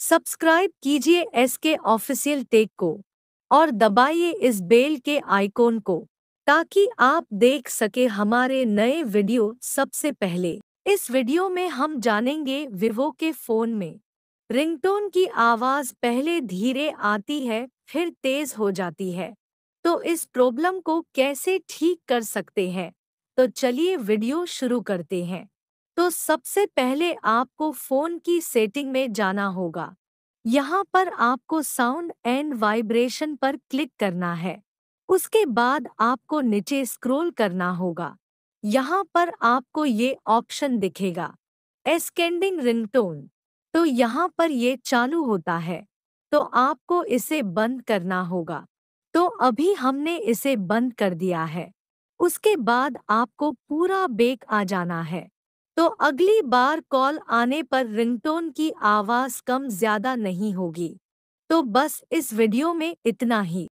subscribe कीजिए S के official take को और दबाइए इस बेल के आइकॉन को ताकि आप देख सके हमारे नए वीडियो सबसे पहले इस वीडियो में हम जानेंगे विवो के फोन में रिंगटोन की आवाज पहले धीरे आती है फिर तेज हो जाती है तो इस प्रॉब्लम को कैसे ठीक कर सकते हैं तो चलिए वीडियो शुरू करते हैं तो सबसे पहले आपको फ़ोन की सेटिंग में जाना होगा यहाँ पर आपको साउंड एंड वाइब्रेशन पर क्लिक करना है उसके बाद आपको नीचे स्क्रॉल करना होगा यहाँ पर आपको ये ऑप्शन दिखेगा एस्केंडिंग रिंगटोन तो यहाँ पर ये चालू होता है तो आपको इसे बंद करना होगा तो अभी हमने इसे बंद कर दिया है उसके बाद आपको पूरा बेक आ जाना है तो अगली बार कॉल आने पर रिंगटोन की आवाज़ कम ज़्यादा नहीं होगी तो बस इस वीडियो में इतना ही